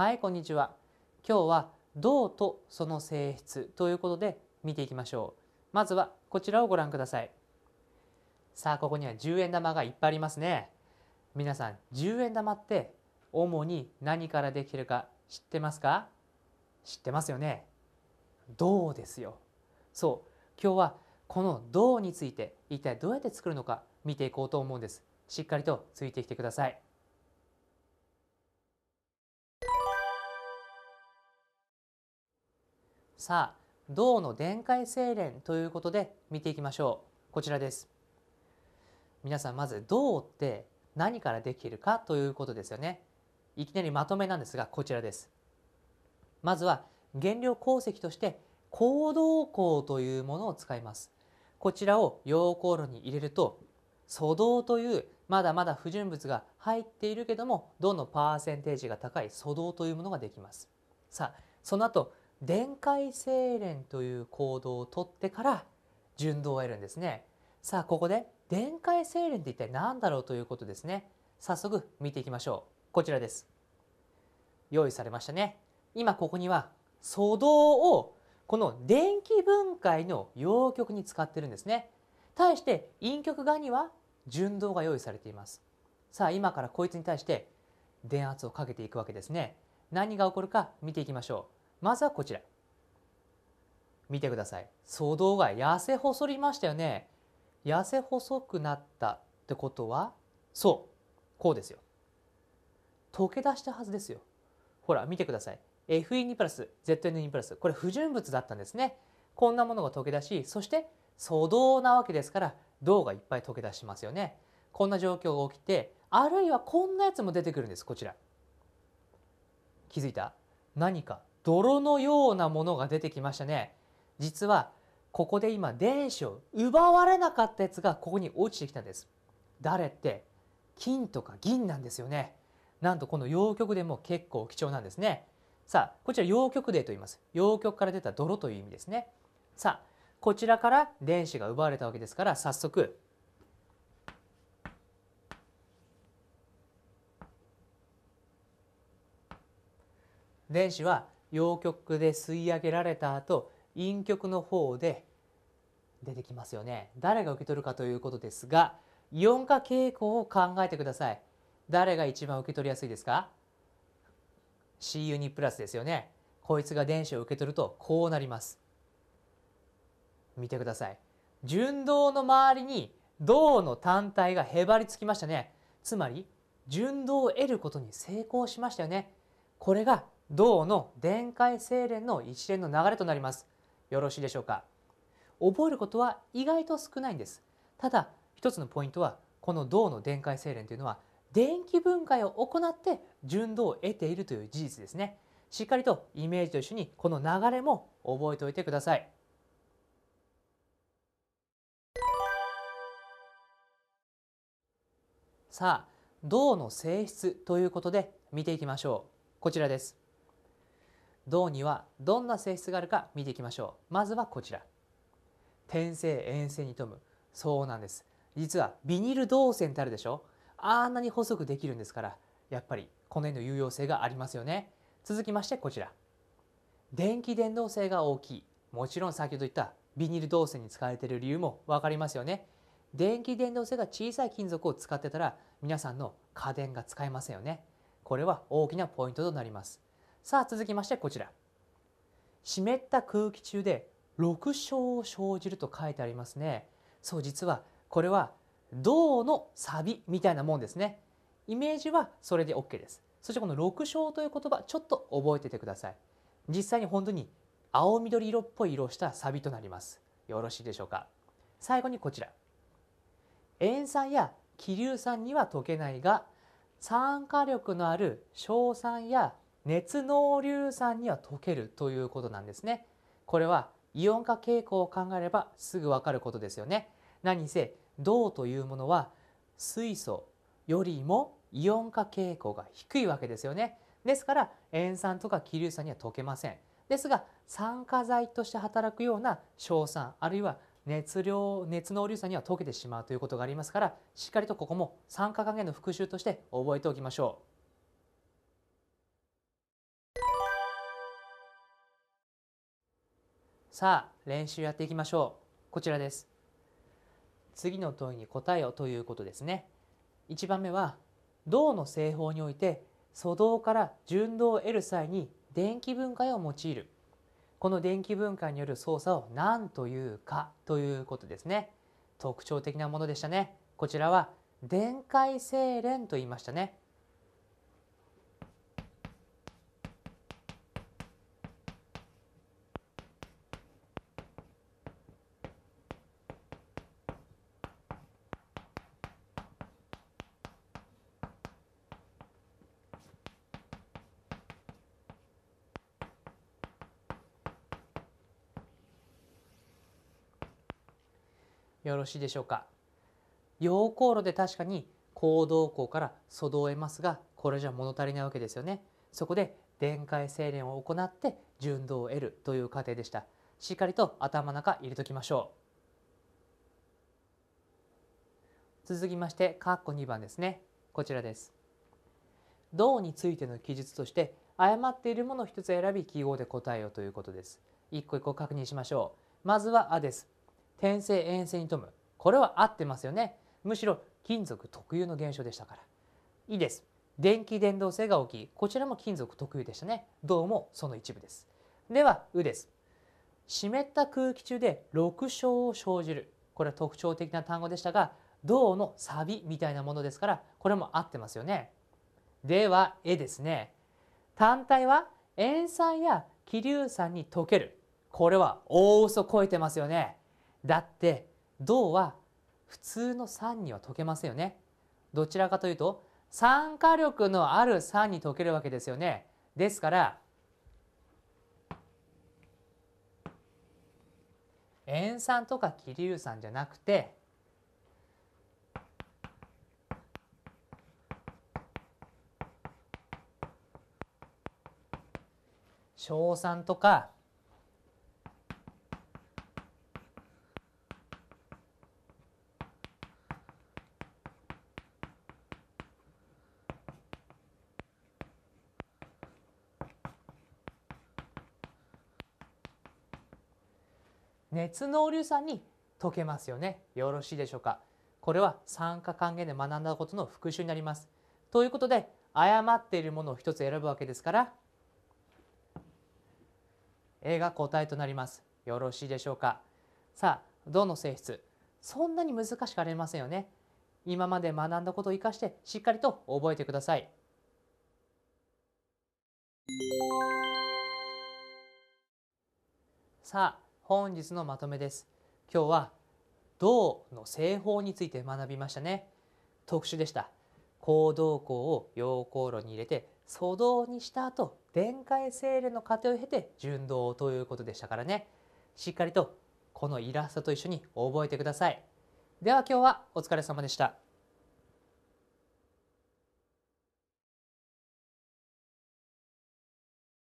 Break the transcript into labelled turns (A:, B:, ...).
A: はいこんにちは今日は銅とその性質ということで見ていきましょうまずはこちらをご覧くださいさあここには10円玉がいっぱいありますね皆さん10円玉って主に何からできるか知ってますか知ってますよね銅ですよそう今日はこの銅について一体どうやって作るのか見ていこうと思うんですしっかりとついてきてくださいさあ銅の電解精錬ということで見ていきましょうこちらです皆さんまず銅って何からできるかということですよねいきなりまとめなんですがこちらですまずは原料鉱石として行動鉱というものを使いますこちらを溶鉱炉に入れると粗銅というまだまだ不純物が入っているけども銅のパーセンテージが高い粗銅というものができますさあその後電解精錬という行動をとってから順動を得るんですね。さあここで電解精錬って一体何だろうということですね。早速見ていきましょう。こちらです。用意されましたね。今ここには粗動をこの電気分解の陽極に使ってるんですね。対して陰極側には順動が用意されています。さあ今からこいつに対して電圧をかけていくわけですね。何が起こるか見ていきましょう。まずはこちら。見てください。騒動が痩せ細りましたよね。痩せ細くなったってことは、そう、こうですよ。溶け出したはずですよ。ほら、見てください。FE2 プラス、ZN2 プラス、これ不純物だったんですね。こんなものが溶け出し、そして粗銅なわけですから、銅がいっぱい溶け出しますよね。こんな状況が起きて、あるいはこんなやつも出てくるんです、こちら。気づいた何か泥のようなものが出てきましたね。実はここで今電子を奪われなかったやつがここに落ちてきたんです。誰って金とか銀なんですよね。なんとこの陽極でも結構貴重なんですね。さあ、こちら陽極でと言います。陽極から出た泥という意味ですね。さあ、こちらから電子が奪われたわけですから、早速、電子は陽極で吸い上げられた後陰極の方で出てきますよね誰が受け取るかということですがイオン化傾向を考えてください誰が一番受け取りやすいですか C ユニプラスですよねこいつが電子を受け取るとこうなります見てください純銅の周りに銅の単体がへばりつきましたねつまり純銅を得ることに成功しましたよねこれが銅の電解精錬の一連の流れとなりますよろしいでしょうか覚えることは意外と少ないんですただ一つのポイントはこの銅の電解精錬というのは電気分解を行って純銅を得ているという事実ですねしっかりとイメージと一緒にこの流れも覚えておいてくださいさあ銅の性質ということで見ていきましょうこちらです銅にはどんな性質があるか見ていきましょうまずはこちら転生遠征に富むそうなんです実はビニール銅線ってあるでしょあんなに細くできるんですからやっぱりこの辺の有用性がありますよね続きましてこちら電気伝導性が大きいもちろん先ほど言ったビニール銅線に使われている理由も分かりますよね電気伝導性が小さい金属を使ってたら皆さんの家電が使えませんよねこれは大きなポイントとなりますさあ続きましてこちら湿った空気中で六章を生じると書いてありますねそう実はこれは銅の錆みたいなもんですねイメージはそれで OK ですそしてこの六章という言葉ちょっと覚えててください実際に本当に青緑色っぽい色をした錆となりますよろしいでしょうか最後にこちら塩酸や気硫酸には溶けないが酸化力のある硝酸や熱濃硫酸には溶けるということなんですね。これはイオン化傾向を考えればすぐわかることですよね。何せ銅というものは水素よりもイオン化傾向が低いわけですよね。ですから塩酸とか気硫酸には溶けません。ですが酸化剤として働くような硝酸あるいは熱量熱濃硫酸には溶けてしまうということがありますからしっかりとここも酸化還元の復習として覚えておきましょう。さあ練習やっていきましょうこちらです次の問いに答えをということですね1番目は銅の製法において粗銅から純銅を得る際に電気分解を用いるこの電気分解による操作を何というかということですね特徴的なものでしたねこちらは電解精錬と言いましたねよろしいでしょうか溶鉱炉で確かに行動校から素導を得ますがこれじゃ物足りないわけですよねそこで電解精錬を行って純度を得るという過程でしたしっかりと頭の中入れときましょう続きまして括弧2番ですねこちらです銅についての記述として誤っているものを1つ選び記号で答えようということです一個一個確認しましょうまずは「アです転生遠征に富むこれは合ってますよねむしろ金属特有の現象でしたからいいです電気伝導性が大きいこちらも金属特有でしたねどうもその一部ですでは「う」です湿った空気中で6章を生じるこれは特徴的な単語でしたが銅のサビみたいなものですからこれも合ってますよねでは「え」ですね単体は塩酸や気硫酸に溶けるこれは大嘘超えてますよねだって銅は普通の酸には溶けませんよねどちらかというと酸化力のある酸に溶けるわけですよねですから塩酸とか気硫酸じゃなくて硝酸とか熱濃硫酸に溶けますよね。よろしいでしょうか。これは酸化還元で学んだことの復習になります。ということで誤っているものを一つ選ぶわけですから A が答えとなります。よろしいでしょうか。さあ、どの性質そんなに難しくありませんよね。今まで学んだことを生かしてしっかりと覚えてください。さあ本日のまとめです。今日は銅の製法について学びましたね。特殊でした。行動項を溶鉱炉に入れて粗銅にした後電解精錬の過程を経て順動ということでしたからねしっかりとこのイラストと一緒に覚えてくださいでは今日はお疲れ様でした